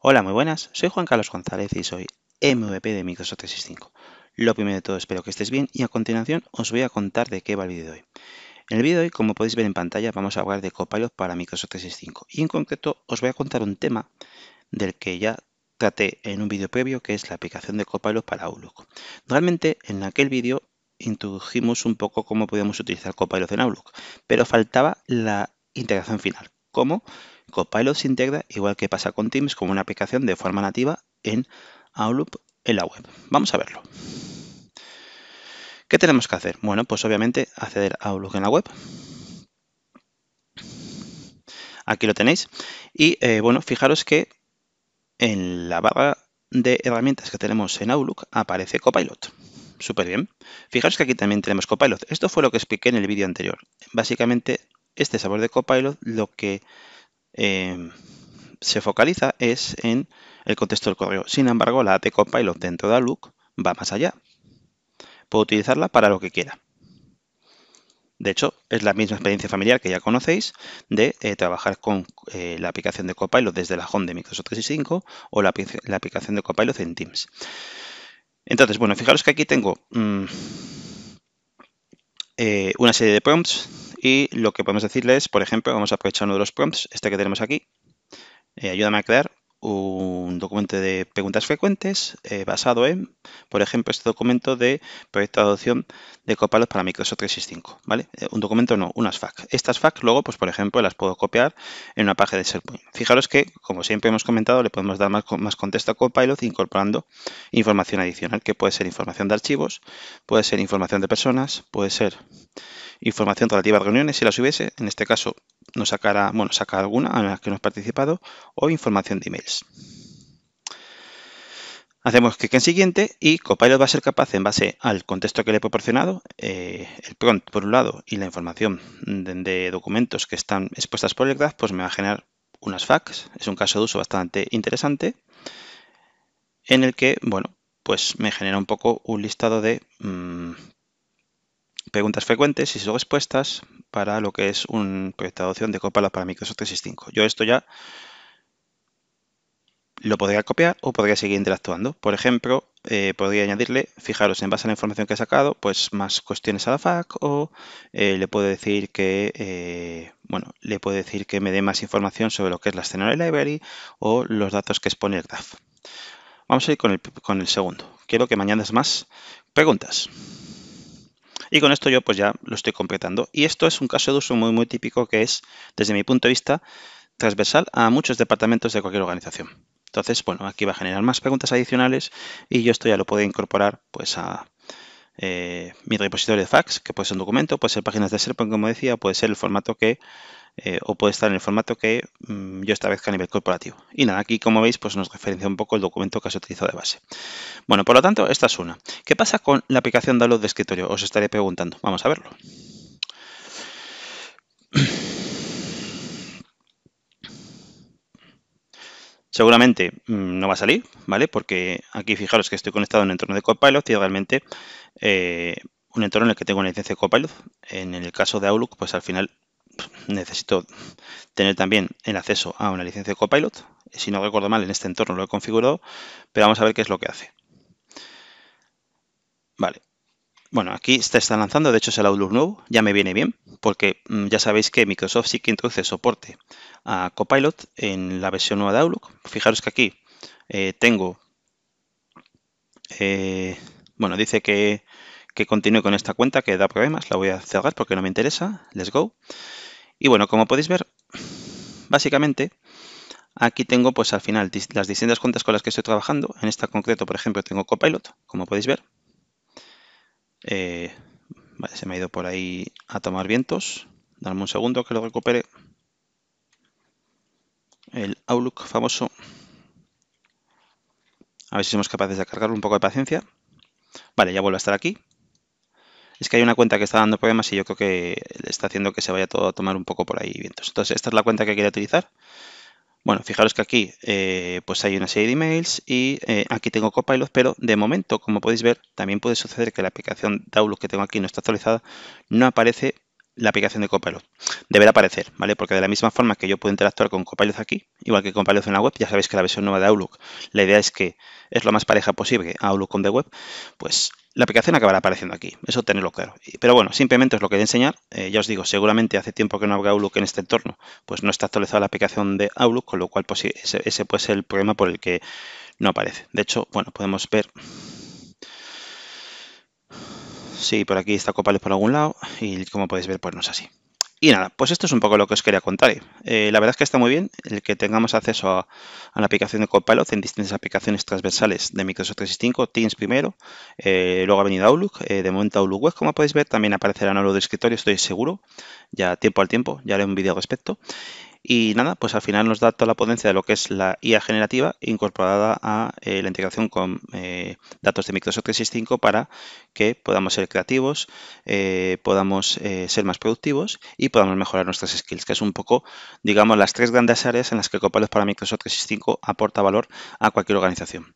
Hola, muy buenas, soy Juan Carlos González y soy MVP de Microsoft 365. Lo primero de todo espero que estéis bien y a continuación os voy a contar de qué va el vídeo de hoy. En el vídeo de hoy, como podéis ver en pantalla, vamos a hablar de Copilot para Microsoft 365 y en concreto os voy a contar un tema del que ya traté en un vídeo previo que es la aplicación de Copilot para Outlook. Realmente en aquel vídeo introdujimos un poco cómo podíamos utilizar Copilot en Outlook, pero faltaba la integración final, ¿Cómo? Copilot se integra, igual que pasa con Teams, como una aplicación de forma nativa en Outlook en la web. Vamos a verlo. ¿Qué tenemos que hacer? Bueno, pues obviamente acceder a Outlook en la web. Aquí lo tenéis. Y eh, bueno, fijaros que en la barra de herramientas que tenemos en Outlook aparece Copilot. Súper bien. Fijaros que aquí también tenemos Copilot. Esto fue lo que expliqué en el vídeo anterior. Básicamente, este sabor de Copilot lo que Em, se focaliza es en el contexto del correo. Sin embargo, la AT Copilot dentro de Outlook va más allá. Puedo utilizarla para lo que quiera. De hecho, es la misma experiencia familiar que ya conocéis de eh, trabajar con eh, la aplicación de Copilot desde la home de Microsoft 365 o la, aplicación de Copilot en Teams. Entonces, bueno, fijaros que aquí tengo mm, eh, una serie de prompts y lo que podemos decirles, es, por ejemplo, vamos a aprovechar uno de los prompts, este que tenemos aquí, eh, ayúdame a crear un documento de preguntas frecuentes eh, basado en, por ejemplo, este documento de proyecto de adopción de Copilot para Microsoft 365, ¿vale? Eh, un documento no, unas FAQ. Estas FAQ luego, pues por ejemplo, las puedo copiar en una página de SharePoint. Fijaros que, como siempre hemos comentado, le podemos dar más, más contexto a Copilot incorporando información adicional, que puede ser información de archivos, puede ser información de personas, puede ser información relativa a reuniones si las hubiese, en este caso nos sacará, bueno, saca alguna a la que hemos participado o información de emails. Hacemos clic en siguiente y Copilot va a ser capaz, en base al contexto que le he proporcionado, eh, el prompt por un lado y la información de, documentos que están expuestas por el graph, pues me va a generar unas facts. Es un caso de uso bastante interesante en el que, bueno, pues me genera un poco un listado de mm, preguntas frecuentes y sus respuestas para lo que es un proyecto de adopción de Copala para Microsoft 365. Yo esto ya lo podría copiar o podría seguir interactuando. Por ejemplo, eh, podría añadirle, fijaros, en base a la información que he sacado, pues más cuestiones a la FAC o eh, le puedo decir que, eh, bueno, le puedo decir que me dé más información sobre lo que es la de Library o los datos que expone el graph. Vamos a ir con el, segundo. Quiero que me añadas más preguntas. Y con esto yo pues ya lo estoy completando. Y esto es un caso de uso muy muy típico que es, desde mi punto de vista, transversal a muchos departamentos de cualquier organización. Entonces, bueno, aquí va a generar más preguntas adicionales y yo esto ya lo puedo incorporar pues a eh, mi repositorio de fax, que puede ser un documento, puede ser páginas de SharePoint, como decía, puede ser el formato que eh, o puede estar en el formato que mm, yo establezca a nivel corporativo. Y nada, aquí como veis pues nos referencia un poco el documento que se utilizó de base. Bueno, por lo tanto, esta es una. ¿Qué pasa con la aplicación Download de escritorio? Os estaré preguntando. Vamos a verlo. Seguramente mm, no va a salir, ¿vale? Porque aquí fijaros que estoy conectado en un entorno de Copilot y realmente eh, un entorno en el que tengo una licencia de Copilot. En el caso de Outlook, pues al final necesito tener también el acceso a una licencia de Copilot. Si no recuerdo mal, en este entorno lo he configurado, pero vamos a ver qué es lo que hace. Vale. Bueno, aquí está lanzando, de hecho es el Outlook nuevo, ya me viene bien, porque mm, ya sabéis que Microsoft sí que introduce soporte a Copilot en la versión nueva de Outlook. Fijaros que aquí eh, tengo, eh, bueno, dice que continúe con esta cuenta que da problemas, la voy a cerrar porque no me interesa, let's go. Y bueno, como podéis ver, básicamente aquí tengo pues al final las distintas cuentas con las que estoy trabajando. En esta concreto, por ejemplo, tengo Copilot, como podéis ver. Eh, se me ha ido por ahí a tomar vientos. Dame un segundo que lo recupere. El Outlook famoso. A ver si somos capaces de cargarlo un poco de paciencia. Vale, ya vuelvo a estar aquí es que hay una cuenta que está dando problemas y yo creo que está haciendo que se vaya todo a tomar un poco por ahí vientos. Entonces, esta es la cuenta que quería utilizar. Bueno, fijaros que aquí eh, pues hay una serie de emails y eh, aquí tengo Copilot, pero de momento, como podéis ver, también puede suceder que la aplicación Outlook que tengo aquí no está actualizada, no aparece la aplicación de Copilot. Deberá aparecer, ¿vale? Porque de la misma forma que yo puedo interactuar con Copilot aquí, igual que Copilot en la web, ya sabéis que la versión nueva de Outlook, la idea es que es lo más pareja posible a Outlook con the web, pues la aplicación acabará apareciendo aquí, eso tenerlo claro. Pero bueno, simplemente es lo que quería enseñar. Eh, ya os digo, seguramente hace tiempo que no habrá Outlook en este entorno, pues no está actualizada la aplicación de Outlook, con lo cual pues ese, ese puede ser el problema por el que no aparece. De hecho, bueno, podemos ver... Sí, por aquí está Copales por algún lado y como podéis ver, pues no es así. Y nada, pues esto es un poco lo que os quería contar. Eh, la verdad es que está muy bien el que tengamos acceso a, la aplicación de Copilot en distintas aplicaciones transversales de Microsoft 365, Teams primero, eh, luego ha venido Outlook, eh, de momento Outlook Web, como podéis ver, también aparecerá en Outlook de escritorio, estoy seguro, ya tiempo al tiempo, ya haré un vídeo al respecto. Y nada, pues al final nos da toda la potencia de lo que es la IA generativa incorporada a eh, la integración con eh, datos de Microsoft 365 para que podamos ser creativos, eh, podamos ser más productivos y podamos mejorar nuestras skills, que es un poco, digamos, las tres grandes áreas en las que Copilot para Microsoft 365 aporta valor a cualquier organización.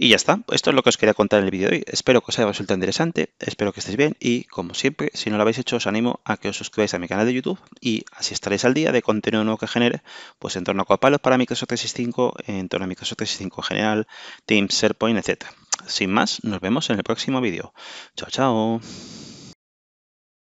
Y ya está, esto es lo que os quería contar en el vídeo de hoy. Espero que os haya resultado interesante, espero que estéis bien y, como siempre, si no lo habéis hecho, os animo a que os suscribáis a mi canal de YouTube y así estaréis al día de contenido nuevo que genere, pues en torno a Copalos para Microsoft 365, en torno a Microsoft 365 en general, Teams, SharePoint, etc. Sin más, nos vemos en el próximo vídeo. Chao, chao.